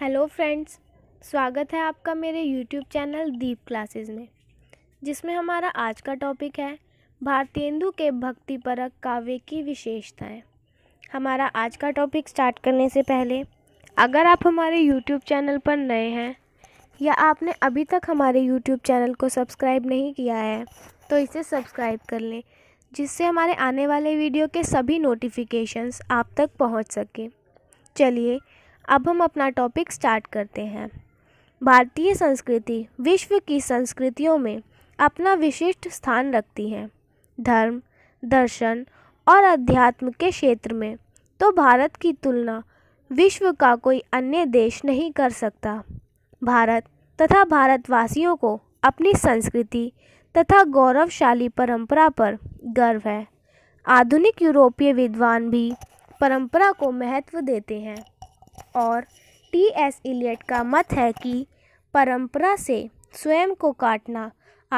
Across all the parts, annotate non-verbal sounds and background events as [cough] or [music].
hello friends स्वागत है आपका मेरे यूट्यूब चैनल दीप क्लासेस में जिसमें हमारा आज का टॉपिक है भारतेंदु के भक्ति परक काव्य की विशेषताएं हमारा आज का टॉपिक स्टार्ट करने से पहले अगर आप हमारे यूट्यूब चैनल पर नए हैं या आपने अभी तक हमारे यूट्यूब चैनल को सब्सक्राइब नहीं किया है तो इसे सब्सक्राइब कर लें जिससे हमारे आने वाले वीडियो के सभी नोटिफिकेशंस आप तक पहुंच सके चलिए अब हम अपना टॉपिक स्टार्ट करते हैं भारतीय संस्कृति विश्व की संस्कृतियों में अपना विशिष्ट स्थान रखती है धर्म दर्शन और अध्यात्म के क्षेत्र में तो भारत की तुलना विश्व का कोई अन्य देश नहीं कर सकता भारत तथा भारतवासियों को अपनी संस्कृति तथा गौरवशाली परंपरा पर गर्व है आधुनिक यूरोपीय विद्वान भी परंपरा को महत्व देते हैं और टी एस इलियट का मत है कि परंपरा से स्वयं को काटना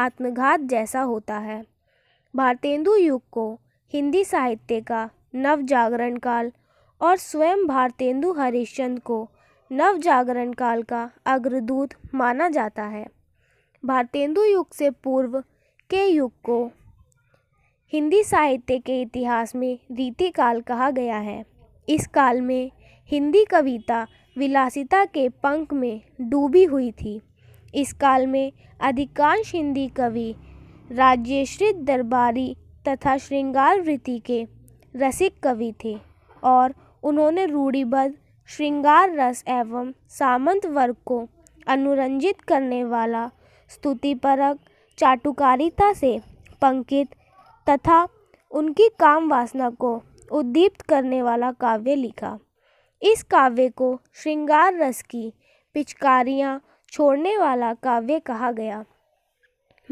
आत्मघात जैसा होता है भारतेंदु युग को हिंदी साहित्य का नव जागरण काल और स्वयं भारतेंदु हरिश्चंद्र को नव जागरण काल का अग्रदूत माना जाता है भारतेंदु युग से पूर्व के युग को हिंदी साहित्य के इतिहास में रीति काल कहा गया है इस काल में हिंदी कविता विलासिता के पंख में डूबी हुई थी इस काल में अधिकांश हिंदी कवि राज्यश्रित दरबारी तथा श्रृंगार वृत्ति के रसिक कवि थे और उन्होंने रूढ़िबद्ध श्रृंगार रस एवं सामंत वर्ग को अनुरंजित करने वाला स्तुतिपरक चाटुकारिता से पंकित तथा उनकी काम वासना को उद्दीप्त करने वाला काव्य लिखा इस काव्य को श्रृंगार रस की पिचकारियाँ छोड़ने वाला काव्य कहा गया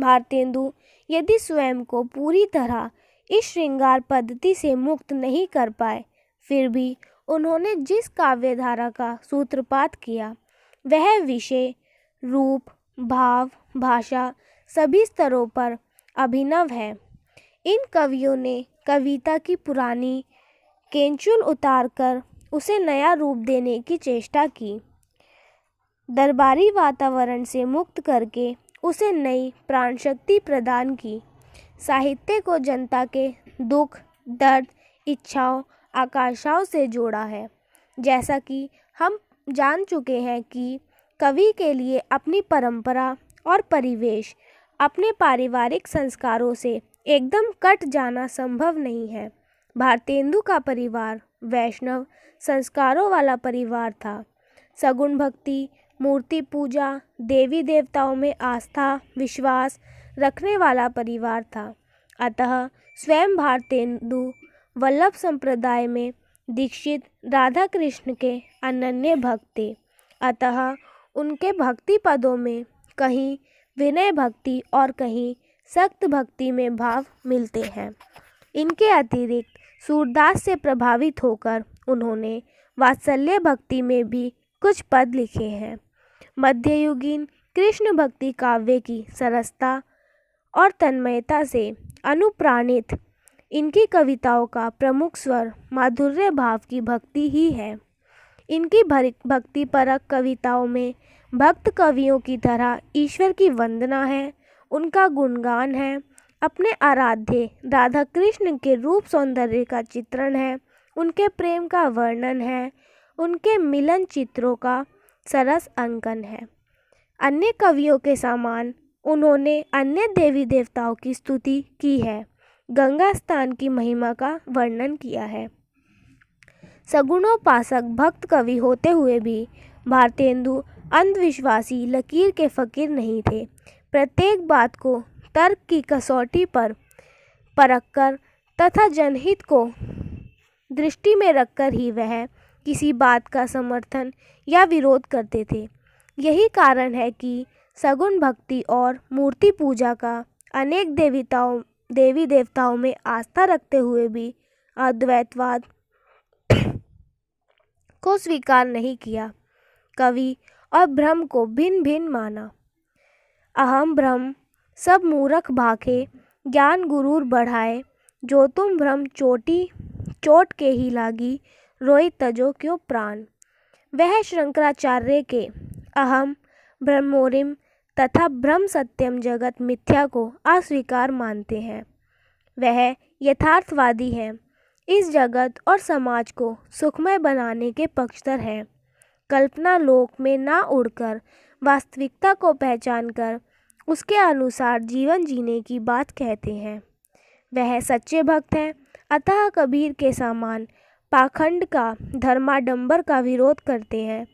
भारतेंदु यदि स्वयं को पूरी तरह इस श्रृंगार पद्धति से मुक्त नहीं कर पाए फिर भी उन्होंने जिस काव्य धारा का सूत्रपात किया वह विषय रूप भाव भाषा सभी स्तरों पर अभिनव है इन कवियों ने कविता की पुरानी केंचुल उतारकर उसे नया रूप देने की चेष्टा की दरबारी वातावरण से मुक्त करके उसे नई प्राण शक्ति प्रदान की साहित्य को जनता के दुख दर्द इच्छाओं आकांक्षाओं से जोड़ा है जैसा कि हम जान चुके हैं कि कवि के लिए अपनी परंपरा और परिवेश अपने पारिवारिक संस्कारों से एकदम कट जाना संभव नहीं है भारतेंदु का परिवार वैष्णव संस्कारों वाला परिवार था सगुण भक्ति मूर्ति पूजा देवी देवताओं में आस्था विश्वास रखने वाला परिवार था अतः स्वयं भारतेंदु वल्लभ संप्रदाय में दीक्षित राधा कृष्ण के अनन्य भक्त थे अतः उनके भक्ति पदों में कहीं विनय भक्ति और कहीं सख्त भक्ति में भाव मिलते हैं इनके अतिरिक्त सूरदास से प्रभावित होकर उन्होंने वात्सल्य भक्ति में भी कुछ पद लिखे हैं मध्ययुगीन कृष्ण भक्ति काव्य की सरसता और तन्मयता से अनुप्राणित इनकी कविताओं का प्रमुख स्वर माधुर्य भाव की भक्ति ही है इनकी भक्ति परक कविताओं में भक्त कवियों की तरह ईश्वर की वंदना है उनका गुणगान है अपने आराध्य राधा कृष्ण के रूप सौंदर्य का चित्रण है उनके प्रेम का वर्णन है उनके मिलन चित्रों का सरस अंकन है अन्य कवियों के समान उन्होंने अन्य देवी देवताओं की स्तुति की है गंगा स्थान की महिमा का वर्णन किया है सगुणोपासक भक्त कवि होते हुए भी भारतेंदु अंधविश्वासी लकीर के फकीर नहीं थे प्रत्येक बात को तर्क की कसौटी पर परखकर तथा जनहित को दृष्टि में रखकर ही वह किसी बात का समर्थन या विरोध करते थे यही कारण है कि सगुण भक्ति और मूर्ति पूजा का अनेक देवताओं देवी देवताओं में आस्था रखते हुए भी अद्वैतवाद [clears throat] को स्वीकार नहीं किया कवि और भ्रम को भिन्न भिन्न माना अहम भ्रम सब मूरख भाखे ज्ञान गुरूर बढ़ाए जो तुम भ्रम चोटी चोट के ही लागी रोई तजो क्यों प्राण वह शंकराचार्य के अहम ब्रह्मोरिम तथा ब्रह्म सत्यम जगत मिथ्या को अस्वीकार मानते हैं वह यथार्थवादी हैं इस जगत और समाज को सुखमय बनाने के पक्षधर हैं कल्पना लोक में ना उड़कर वास्तविकता को पहचानकर उसके अनुसार जीवन जीने की बात कहते हैं वह सच्चे भक्त हैं अतः कबीर के समान पाखंड का धर्माडंबर का विरोध करते हैं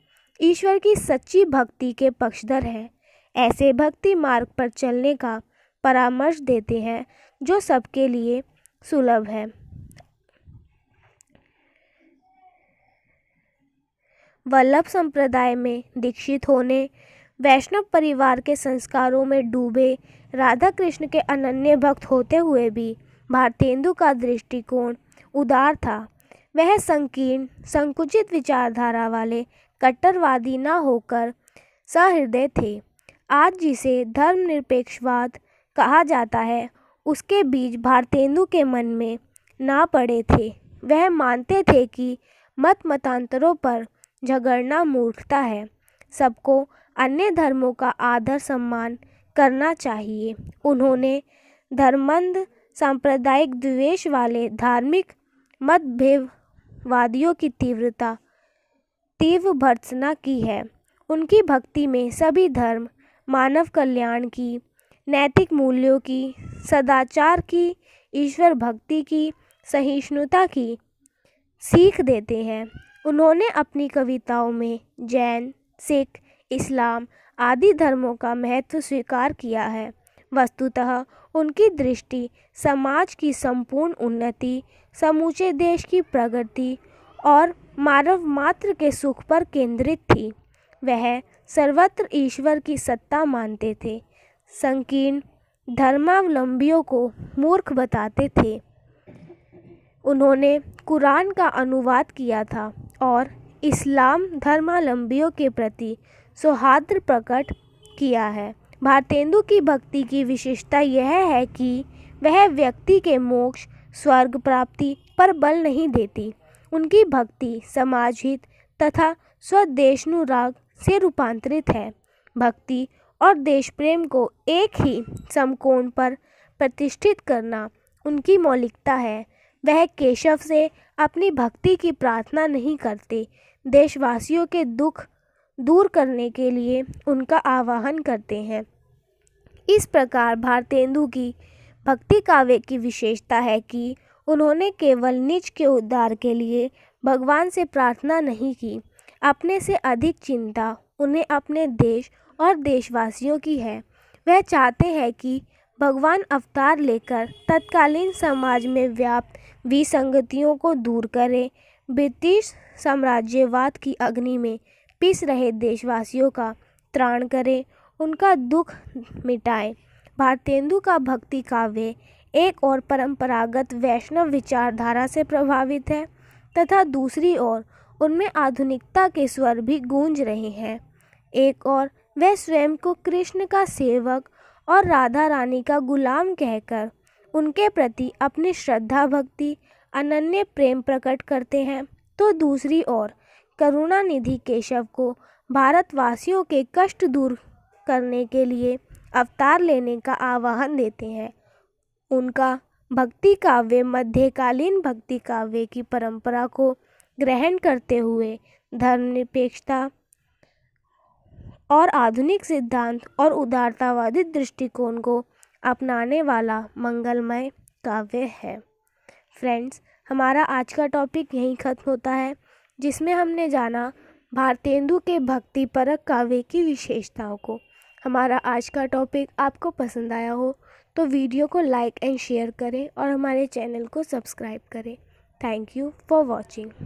ईश्वर की सच्ची भक्ति के पक्षधर हैं ऐसे भक्ति मार्ग पर चलने का परामर्श देते हैं जो सबके लिए सुलभ है वल्लभ संप्रदाय में दीक्षित होने वैष्णव परिवार के संस्कारों में डूबे राधा कृष्ण के अनन्य भक्त होते हुए भी भारतेंदु का दृष्टिकोण उदार था वह संकीर्ण संकुचित विचारधारा वाले कट्टरवादी न होकर सहृदय थे आज जिसे धर्मनिरपेक्षवाद कहा जाता है उसके बीज भारतेंदु के मन में ना पड़े थे वह मानते थे कि मत मतांतरों पर झगड़ना मूर्खता है सबको अन्य धर्मों का आदर सम्मान करना चाहिए उन्होंने धर्मंद सांप्रदायिक द्वेष वाले धार्मिक मतभेदवादियों की तीव्रता तीव्र भर्त्सना की है उनकी भक्ति में सभी धर्म मानव कल्याण की नैतिक मूल्यों की सदाचार की ईश्वर भक्ति की सहिष्णुता की सीख देते हैं उन्होंने अपनी कविताओं में जैन सिख इस्लाम आदि धर्मों का महत्व स्वीकार किया है वस्तुतः उनकी दृष्टि समाज की संपूर्ण उन्नति समूचे देश की प्रगति और मानव मात्र के सुख पर केंद्रित थी वह सर्वत्र ईश्वर की सत्ता मानते थे संकीर्ण धर्मावलंबियों को मूर्ख बताते थे उन्होंने कुरान का अनुवाद किया था और इस्लाम धर्मावलंबियों के प्रति सौहार्द प्रकट किया है भारतेंदु की भक्ति की विशेषता यह है कि वह व्यक्ति के मोक्ष स्वर्ग प्राप्ति पर बल नहीं देती उनकी भक्ति समाजहित तथा स्वदेशनुराग से रूपांतरित है भक्ति और देश प्रेम को एक ही समकोण पर प्रतिष्ठित करना उनकी मौलिकता है वह केशव से अपनी भक्ति की प्रार्थना नहीं करते देशवासियों के दुख दूर करने के लिए उनका आह्वान करते हैं इस प्रकार भारतेंदु की भक्ति काव्य की विशेषता है कि उन्होंने केवल निज के उद्धार के लिए भगवान से प्रार्थना नहीं की अपने से अधिक चिंता उन्हें अपने देश और देशवासियों की है वह चाहते हैं कि भगवान अवतार लेकर तत्कालीन समाज में व्याप्त विसंगतियों को दूर करें ब्रिटिश साम्राज्यवाद की अग्नि में पिस रहे देशवासियों का त्राण करें उनका दुख मिटाए भारतेंदु का भक्ति काव्य एक और परंपरागत वैष्णव विचारधारा से प्रभावित है तथा दूसरी ओर उनमें आधुनिकता के स्वर भी गूंज रहे हैं एक और वह स्वयं को कृष्ण का सेवक और राधा रानी का गुलाम कहकर उनके प्रति अपनी श्रद्धा भक्ति अनन्य प्रेम प्रकट करते हैं तो दूसरी ओर करुणानिधि के शव को भारतवासियों के कष्ट दूर करने के लिए अवतार लेने का आह्वान देते हैं उनका भक्ति काव्य मध्यकालीन भक्ति काव्य की परंपरा को ग्रहण करते हुए धर्मनिरपेक्षता और आधुनिक सिद्धांत और उदारतावादी दृष्टिकोण को अपनाने वाला मंगलमय काव्य है फ्रेंड्स हमारा आज का टॉपिक यहीं ख़त्म होता है जिसमें हमने जाना भारतेंदु के भक्ति परक काव्य की विशेषताओं को हमारा आज का टॉपिक आपको पसंद आया हो तो वीडियो को लाइक एंड शेयर करें और हमारे चैनल को सब्सक्राइब करें थैंक यू फॉर वॉचिंग